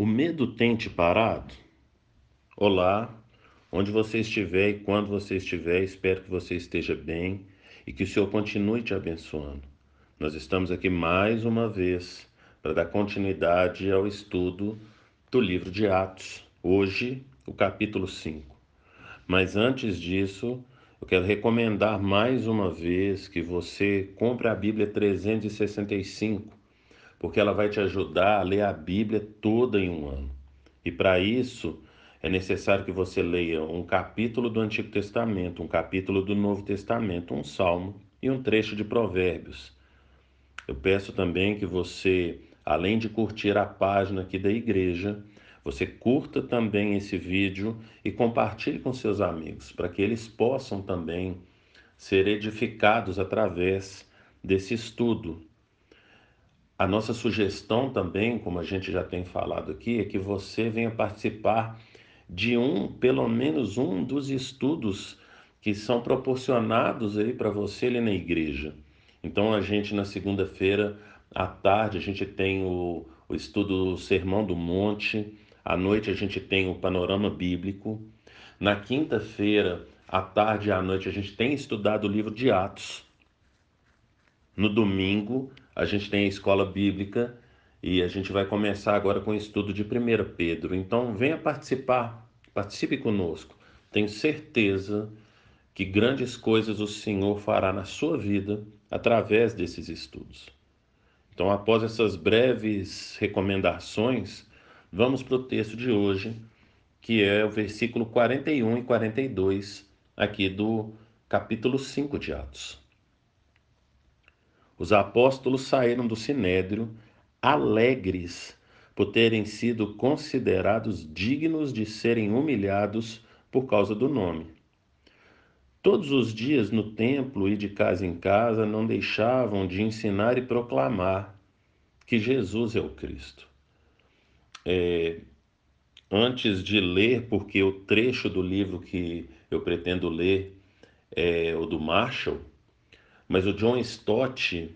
O medo tem te parado? Olá, onde você estiver e quando você estiver, espero que você esteja bem e que o Senhor continue te abençoando. Nós estamos aqui mais uma vez para dar continuidade ao estudo do livro de Atos, hoje o capítulo 5. Mas antes disso, eu quero recomendar mais uma vez que você compre a Bíblia 365 porque ela vai te ajudar a ler a Bíblia toda em um ano. E para isso, é necessário que você leia um capítulo do Antigo Testamento, um capítulo do Novo Testamento, um salmo e um trecho de Provérbios. Eu peço também que você, além de curtir a página aqui da igreja, você curta também esse vídeo e compartilhe com seus amigos, para que eles possam também ser edificados através desse estudo a nossa sugestão também, como a gente já tem falado aqui, é que você venha participar de um, pelo menos um dos estudos que são proporcionados aí para você ali na igreja. Então a gente na segunda-feira à tarde a gente tem o, o estudo do Sermão do Monte, à noite a gente tem o panorama bíblico. Na quinta-feira, à tarde e à noite, a gente tem estudado o livro de Atos. No domingo, a gente tem a escola bíblica e a gente vai começar agora com o estudo de 1 Pedro. Então, venha participar, participe conosco. Tenho certeza que grandes coisas o Senhor fará na sua vida através desses estudos. Então, após essas breves recomendações, vamos para o texto de hoje, que é o versículo 41 e 42 aqui do capítulo 5 de Atos. Os apóstolos saíram do sinédrio alegres por terem sido considerados dignos de serem humilhados por causa do nome. Todos os dias no templo e de casa em casa não deixavam de ensinar e proclamar que Jesus é o Cristo. É, antes de ler, porque o trecho do livro que eu pretendo ler é o do Marshall, mas o John Stott,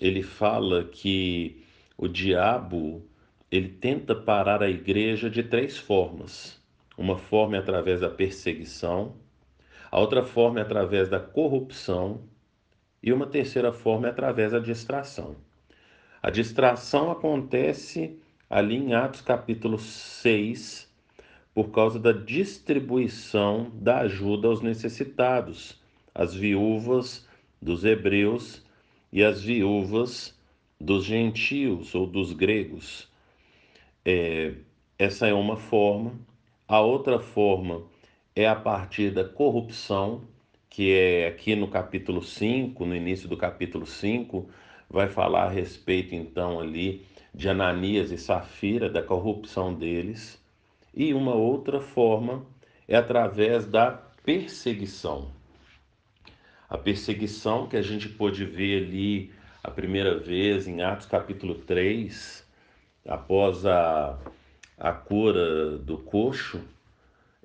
ele fala que o diabo, ele tenta parar a igreja de três formas. Uma forma é através da perseguição, a outra forma é através da corrupção e uma terceira forma é através da distração. A distração acontece ali em Atos capítulo 6, por causa da distribuição da ajuda aos necessitados, às viúvas dos hebreus e as viúvas dos gentios ou dos gregos. É, essa é uma forma. A outra forma é a partir da corrupção, que é aqui no capítulo 5, no início do capítulo 5, vai falar a respeito então ali de Ananias e Safira, da corrupção deles. E uma outra forma é através da perseguição. A perseguição que a gente pôde ver ali a primeira vez em Atos capítulo 3, após a, a cura do coxo,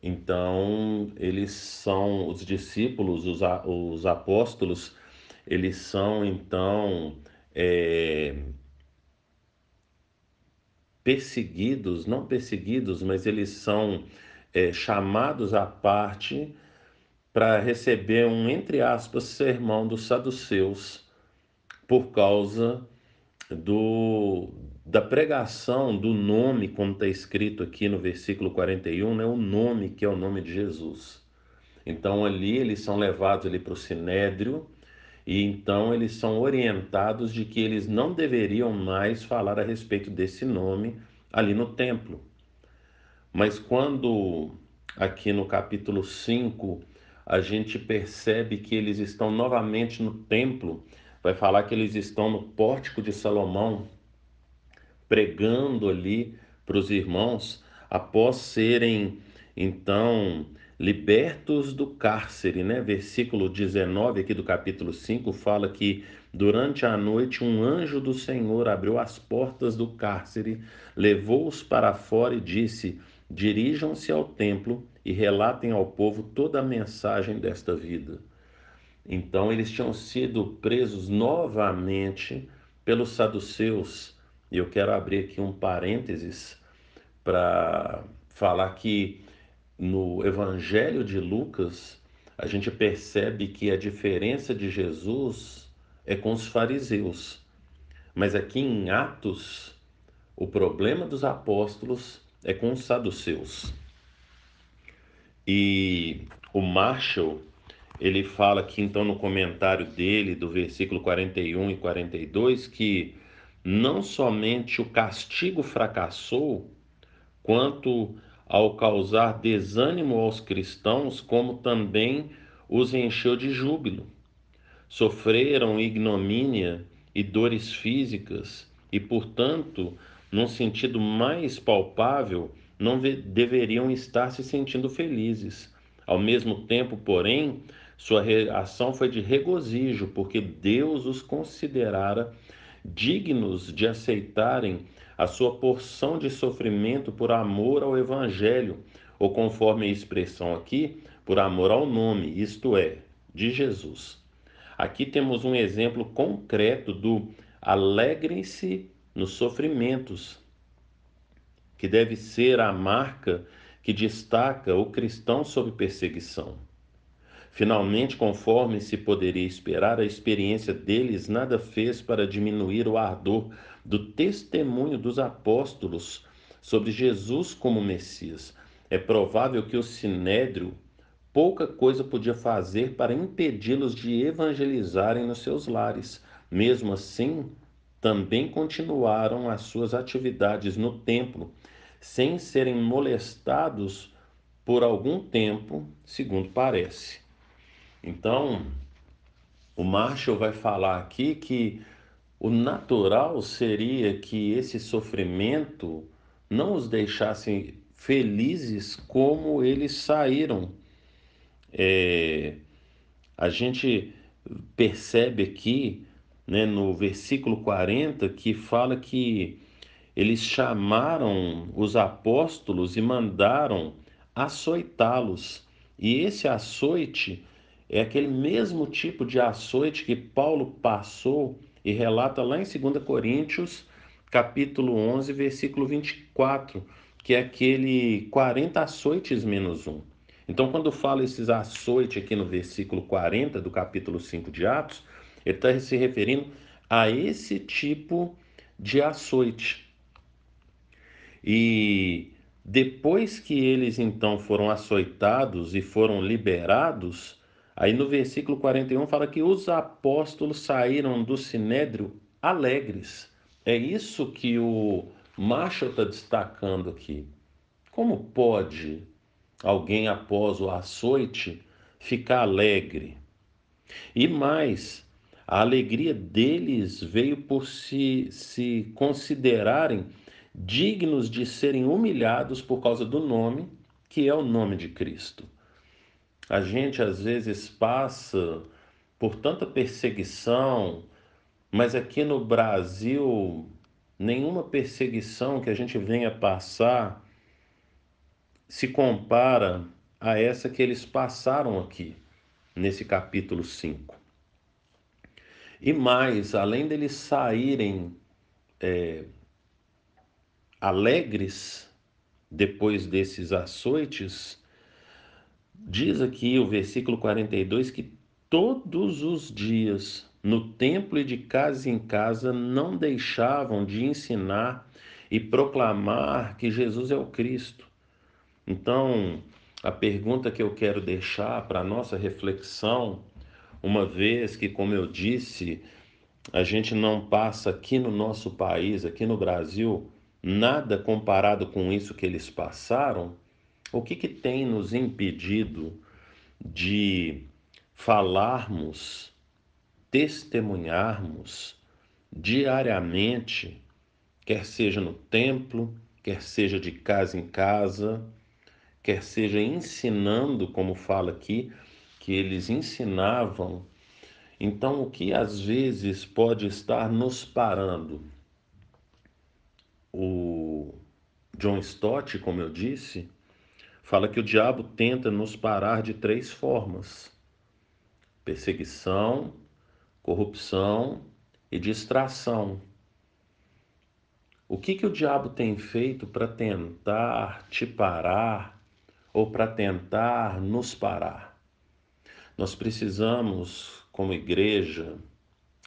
então eles são os discípulos, os, a, os apóstolos, eles são então é, perseguidos, não perseguidos, mas eles são é, chamados à parte para receber um, entre aspas, sermão dos saduceus por causa do, da pregação do nome, como está escrito aqui no versículo 41, né, o nome que é o nome de Jesus. Então ali eles são levados ali para o sinédrio e então eles são orientados de que eles não deveriam mais falar a respeito desse nome ali no templo. Mas quando aqui no capítulo 5 a gente percebe que eles estão novamente no templo, vai falar que eles estão no pórtico de Salomão, pregando ali para os irmãos, após serem então libertos do cárcere, né? Versículo 19 aqui do capítulo 5 fala que durante a noite um anjo do Senhor abriu as portas do cárcere, levou-os para fora e disse: Dirijam-se ao templo e relatem ao povo toda a mensagem desta vida. Então, eles tinham sido presos novamente pelos saduceus. E eu quero abrir aqui um parênteses para falar que no Evangelho de Lucas, a gente percebe que a diferença de Jesus é com os fariseus. Mas aqui em Atos, o problema dos apóstolos é com os saduceus. E o Marshall, ele fala aqui então no comentário dele, do versículo 41 e 42, que não somente o castigo fracassou, quanto ao causar desânimo aos cristãos, como também os encheu de júbilo. Sofreram ignomínia e dores físicas, e portanto num sentido mais palpável, não deveriam estar se sentindo felizes. Ao mesmo tempo, porém, sua reação foi de regozijo, porque Deus os considerara dignos de aceitarem a sua porção de sofrimento por amor ao Evangelho, ou conforme a expressão aqui, por amor ao nome, isto é, de Jesus. Aqui temos um exemplo concreto do alegrem-se nos sofrimentos, que deve ser a marca que destaca o cristão sob perseguição. Finalmente, conforme se poderia esperar, a experiência deles nada fez para diminuir o ardor do testemunho dos apóstolos sobre Jesus como Messias. É provável que o sinédrio pouca coisa podia fazer para impedi-los de evangelizarem nos seus lares. Mesmo assim, também continuaram as suas atividades no templo, sem serem molestados por algum tempo, segundo parece. Então, o Marshall vai falar aqui que o natural seria que esse sofrimento não os deixasse felizes como eles saíram. É, a gente percebe aqui né, no versículo 40, que fala que eles chamaram os apóstolos e mandaram açoitá-los. E esse açoite é aquele mesmo tipo de açoite que Paulo passou e relata lá em 2 Coríntios, capítulo 11, versículo 24, que é aquele 40 açoites menos um. Então, quando fala esses açoites aqui no versículo 40 do capítulo 5 de Atos, ele está se referindo a esse tipo de açoite. E depois que eles então foram açoitados e foram liberados, aí no versículo 41 fala que os apóstolos saíram do sinédrio alegres. É isso que o Marshall está destacando aqui. Como pode alguém após o açoite ficar alegre? E mais, a alegria deles veio por se, se considerarem dignos de serem humilhados por causa do nome, que é o nome de Cristo. A gente às vezes passa por tanta perseguição, mas aqui no Brasil, nenhuma perseguição que a gente venha passar se compara a essa que eles passaram aqui, nesse capítulo 5. E mais, além deles saírem é, alegres depois desses açoites, diz aqui o versículo 42 que todos os dias, no templo e de casa em casa, não deixavam de ensinar e proclamar que Jesus é o Cristo. Então, a pergunta que eu quero deixar para a nossa reflexão uma vez que, como eu disse, a gente não passa aqui no nosso país, aqui no Brasil, nada comparado com isso que eles passaram, o que, que tem nos impedido de falarmos, testemunharmos diariamente, quer seja no templo, quer seja de casa em casa, quer seja ensinando, como fala aqui, que eles ensinavam, então o que às vezes pode estar nos parando? O John Stott, como eu disse, fala que o diabo tenta nos parar de três formas: perseguição, corrupção e distração. O que, que o diabo tem feito para tentar te parar ou para tentar nos parar? Nós precisamos, como igreja,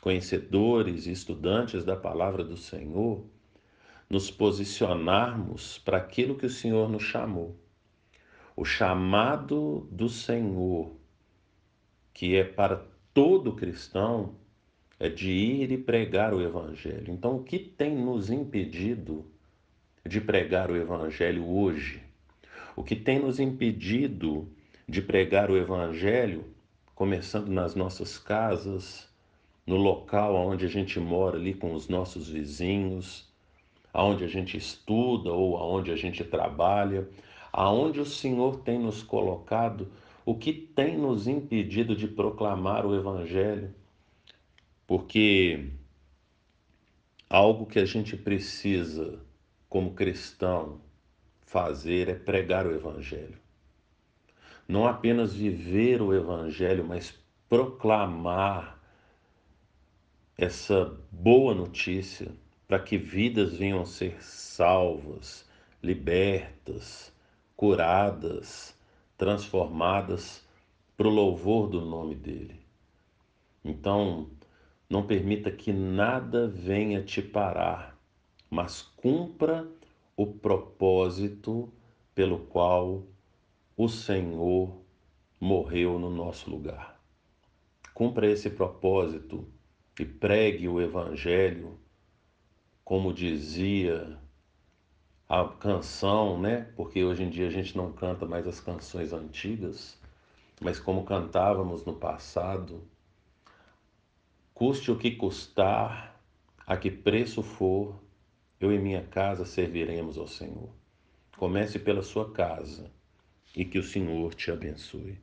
conhecedores e estudantes da palavra do Senhor, nos posicionarmos para aquilo que o Senhor nos chamou. O chamado do Senhor, que é para todo cristão, é de ir e pregar o Evangelho. Então, o que tem nos impedido de pregar o Evangelho hoje? O que tem nos impedido de pregar o Evangelho começando nas nossas casas, no local onde a gente mora ali com os nossos vizinhos, aonde a gente estuda ou aonde a gente trabalha, aonde o Senhor tem nos colocado, o que tem nos impedido de proclamar o evangelho? Porque algo que a gente precisa como cristão fazer é pregar o evangelho não apenas viver o Evangelho, mas proclamar essa boa notícia para que vidas venham a ser salvas, libertas, curadas, transformadas para o louvor do nome dele. Então, não permita que nada venha te parar, mas cumpra o propósito pelo qual o Senhor morreu no nosso lugar. Cumpra esse propósito e pregue o Evangelho, como dizia a canção, né? Porque hoje em dia a gente não canta mais as canções antigas, mas como cantávamos no passado. Custe o que custar, a que preço for, eu e minha casa serviremos ao Senhor. Comece pela sua casa e que o Senhor te abençoe.